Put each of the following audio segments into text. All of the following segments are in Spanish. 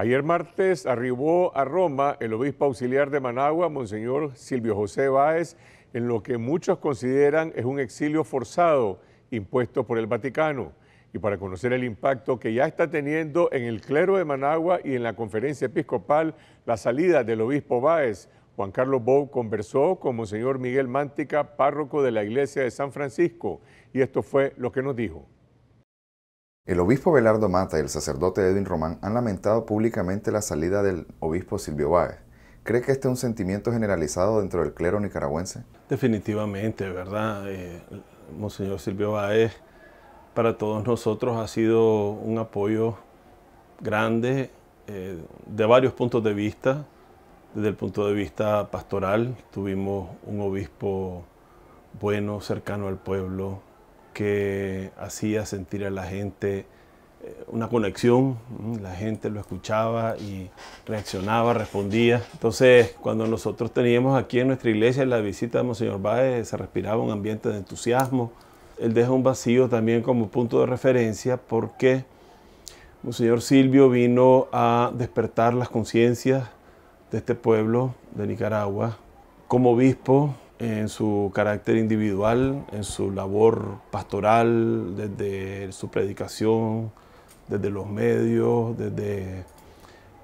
Ayer martes arribó a Roma el obispo auxiliar de Managua, Monseñor Silvio José Báez, en lo que muchos consideran es un exilio forzado impuesto por el Vaticano. Y para conocer el impacto que ya está teniendo en el clero de Managua y en la conferencia episcopal la salida del obispo Báez, Juan Carlos Bou conversó con Monseñor Miguel Mántica, párroco de la iglesia de San Francisco, y esto fue lo que nos dijo. El obispo Belardo Mata y el sacerdote Edwin Román han lamentado públicamente la salida del obispo Silvio Báez. ¿Cree que este es un sentimiento generalizado dentro del clero nicaragüense? Definitivamente, ¿verdad? Eh, Monseñor Silvio Báez para todos nosotros ha sido un apoyo grande eh, de varios puntos de vista. Desde el punto de vista pastoral, tuvimos un obispo bueno, cercano al pueblo, que hacía sentir a la gente eh, una conexión, la gente lo escuchaba y reaccionaba, respondía. Entonces, cuando nosotros teníamos aquí en nuestra iglesia la visita de Monseñor Báez, se respiraba un ambiente de entusiasmo. Él deja un vacío también como punto de referencia porque Monseñor Silvio vino a despertar las conciencias de este pueblo de Nicaragua. Como obispo, en su carácter individual, en su labor pastoral, desde su predicación, desde los medios, desde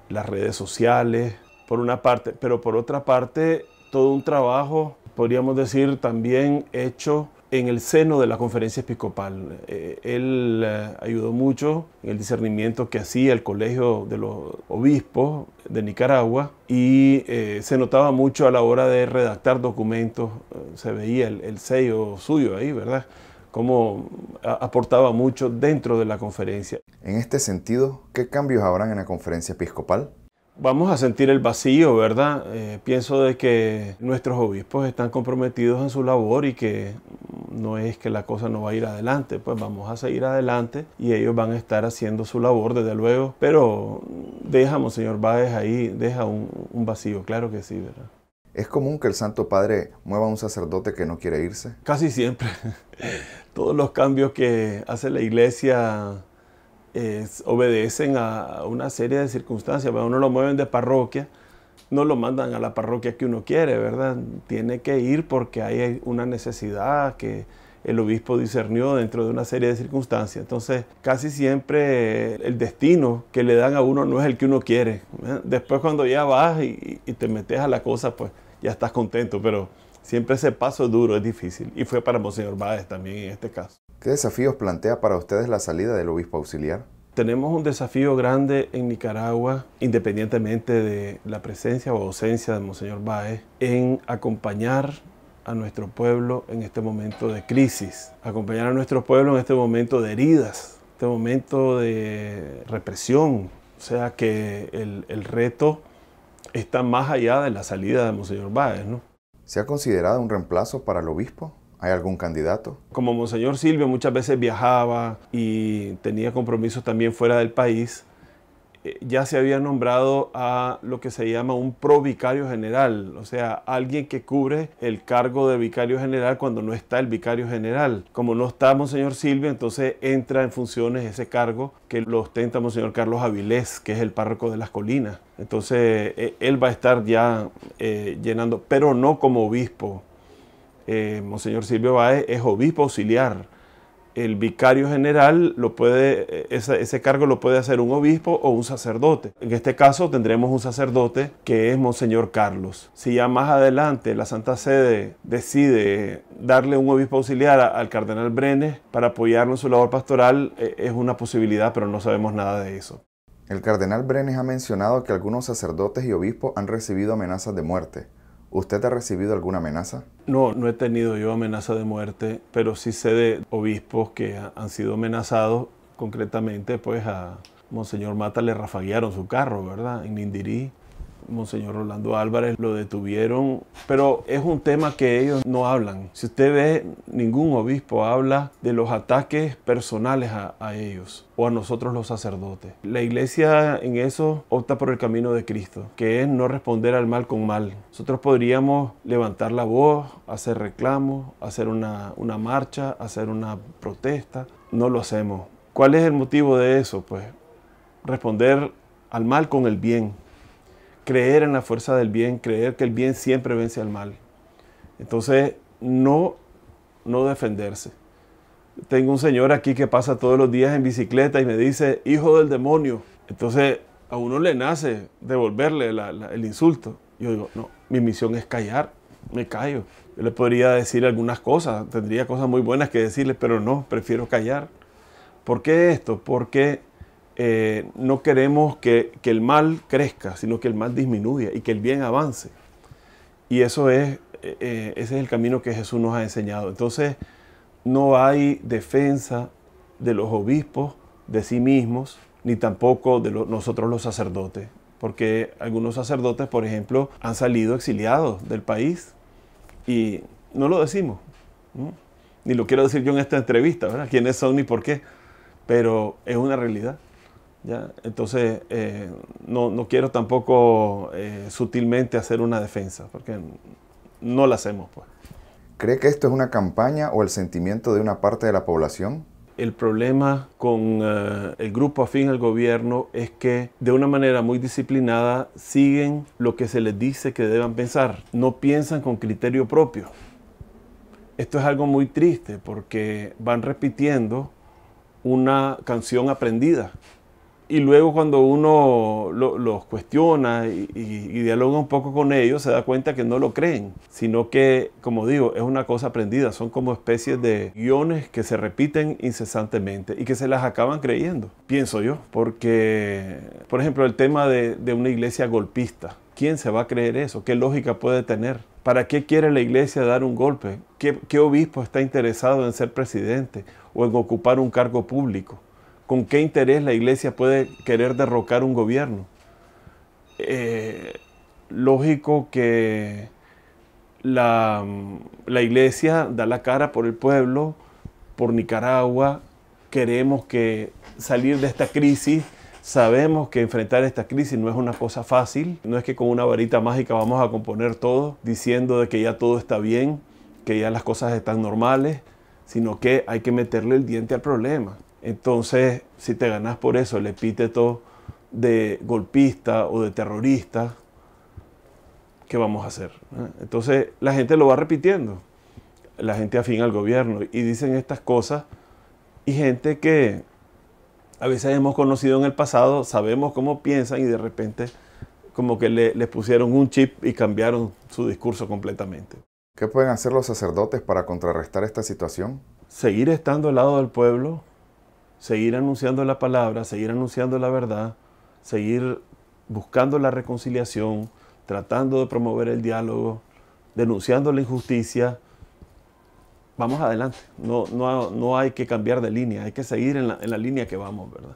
las redes sociales, por una parte, pero por otra parte, todo un trabajo, podríamos decir, también hecho en el seno de la conferencia episcopal. Eh, él eh, ayudó mucho en el discernimiento que hacía el Colegio de los Obispos de Nicaragua y eh, se notaba mucho a la hora de redactar documentos, se veía el, el, sello suyo ahí, ¿verdad? Cómo aportaba mucho dentro de la conferencia. En este sentido, ¿qué cambios habrán en la conferencia episcopal? Vamos a sentir el vacío, ¿verdad? Eh, pienso de que nuestros obispos están comprometidos en su labor y que no es que la cosa no va a ir adelante, pues vamos a seguir adelante y ellos van a estar haciendo su labor, desde luego, pero dejamos, señor Báez, ahí, deja un, un vacío, claro que sí, ¿verdad? ¿Es común que el Santo Padre mueva a un sacerdote que no quiere irse? Casi siempre. Todos los cambios que hace la iglesia obedecen a una serie de circunstancias. pero Uno lo mueven de parroquia, no lo mandan a la parroquia que uno quiere, ¿verdad? Tiene que ir porque hay una necesidad que el obispo discernió dentro de una serie de circunstancias. Entonces, casi siempre el destino que le dan a uno no es el que uno quiere. Después cuando ya vas y, te metes a la cosa, pues ya estás contento, pero siempre ese paso es duro es difícil. Y fue para Monseñor Báez también en este caso. ¿Qué desafíos plantea para ustedes la salida del obispo auxiliar? Tenemos un desafío grande en Nicaragua, independientemente de la presencia o ausencia de Monseñor Báez, en acompañar a nuestro pueblo en este momento de crisis, acompañar a nuestro pueblo en este momento de heridas, este momento de represión. O sea que el, el reto está más allá de la salida de Monseñor Báez. ¿no? ¿Se ha considerado un reemplazo para el obispo? ¿Hay algún candidato? Como Monseñor Silvio muchas veces viajaba y tenía compromisos también fuera del país, eh, ya se había nombrado a lo que se llama un provicario general, o sea, alguien que cubre el cargo de vicario general cuando no está el vicario general. Como no está Monseñor Silvio, entonces entra en funciones ese cargo que lo ostenta Monseñor Carlos Avilés, que es el párroco de las colinas. Entonces eh, él va a estar ya eh, llenando, pero no como obispo, eh, Monseñor Silvio Báez es obispo auxiliar. El vicario general puede, eh, ese, cargo lo puede hacer un obispo o un sacerdote. En este caso tendremos un sacerdote que es Monseñor Carlos. Si ya más adelante la Santa Sede decide darle un obispo auxiliar al cardenal Brenes para apoyarlo en su labor pastoral, eh, es una posibilidad, pero no sabemos nada de eso. El cardenal Brenes ha mencionado que algunos sacerdotes y obispos han recibido amenazas de muerte. ¿Usted ha recibido alguna amenaza? No, no he tenido yo amenaza de muerte, pero sí sé de obispos que han sido amenazados, concretamente pues a Monseñor Mata le rafaguearon su carro, ¿verdad? En Nindirí. Monseñor Rolando Álvarez, lo detuvieron, pero es un tema que ellos no hablan. Si usted ve, ningún obispo habla de los ataques personales a, ellos o a nosotros los sacerdotes. La iglesia en eso opta por el camino de Cristo, que es no responder al mal con mal. Nosotros podríamos levantar la voz, hacer reclamos, hacer una marcha, hacer una protesta. No lo hacemos. ¿Cuál es el motivo de eso? Pues responder al mal con el bien creer en la fuerza del bien, creer que el bien siempre vence al mal. Entonces, no, no defenderse. Tengo un señor aquí que pasa todos los días en bicicleta y me dice, hijo del demonio. Entonces, a uno le nace devolverle el insulto. Yo digo, no, mi misión es callar, me callo. Yo le podría decir algunas cosas, tendría cosas muy buenas que decirle, pero no, prefiero callar. ¿Por qué esto? Porque eh, no queremos que, el mal crezca, sino que el mal disminuya y que el bien avance. Y eso es, eh, eh, ese es el camino que Jesús nos ha enseñado. Entonces, no hay defensa de los obispos de sí mismos, ni tampoco de nosotros los sacerdotes, porque algunos sacerdotes, por ejemplo, han salido exiliados del país y no lo decimos. Ni lo quiero decir yo en esta entrevista, ¿verdad? ¿Quiénes son ni por qué? Pero es una realidad. Entonces, eh, no, quiero tampoco eh, sutilmente hacer una defensa, porque no la hacemos. Pues. ¿Cree que esto es una campaña o el sentimiento de una parte de la población? El problema con eh, el grupo afín al gobierno es que de una manera muy disciplinada siguen lo que se les dice que deban pensar, no piensan con criterio propio. Esto es algo muy triste porque van repitiendo una canción aprendida y luego cuando uno los cuestiona y, dialoga un poco con ellos, se da cuenta que no lo creen, sino que, como digo, es una cosa aprendida, son como especies de guiones que se repiten incesantemente y que se las acaban creyendo, pienso yo, porque, por ejemplo, el tema de, una iglesia golpista, ¿quién se va a creer eso? ¿Qué lógica puede tener? ¿Para qué quiere la iglesia dar un golpe? qué obispo está interesado en ser presidente o en ocupar un cargo público? con qué interés la iglesia puede querer derrocar un gobierno. Eh, lógico que la, iglesia da la cara por el pueblo, por Nicaragua, queremos que salir de esta crisis, sabemos que enfrentar esta crisis no es una cosa fácil, no es que con una varita mágica vamos a componer todo diciendo de que ya todo está bien, que ya las cosas están normales, sino que hay que meterle el diente al problema. Entonces, si te ganas por eso el epíteto de golpista o de terrorista, ¿qué vamos a hacer? ¿Eh? Entonces, la gente lo va repitiendo, la gente afín al gobierno, y dicen estas cosas, y gente que a veces hemos conocido en el pasado, sabemos cómo piensan, y de repente como que les pusieron un chip y cambiaron su discurso completamente. ¿Qué pueden hacer los sacerdotes para contrarrestar esta situación? Seguir estando al lado del pueblo, seguir anunciando la palabra, seguir anunciando la verdad, seguir buscando la reconciliación, tratando de promover el diálogo, denunciando la injusticia. Vamos adelante, no, no, no hay que cambiar de línea, hay que seguir en la, en la línea que vamos, ¿verdad?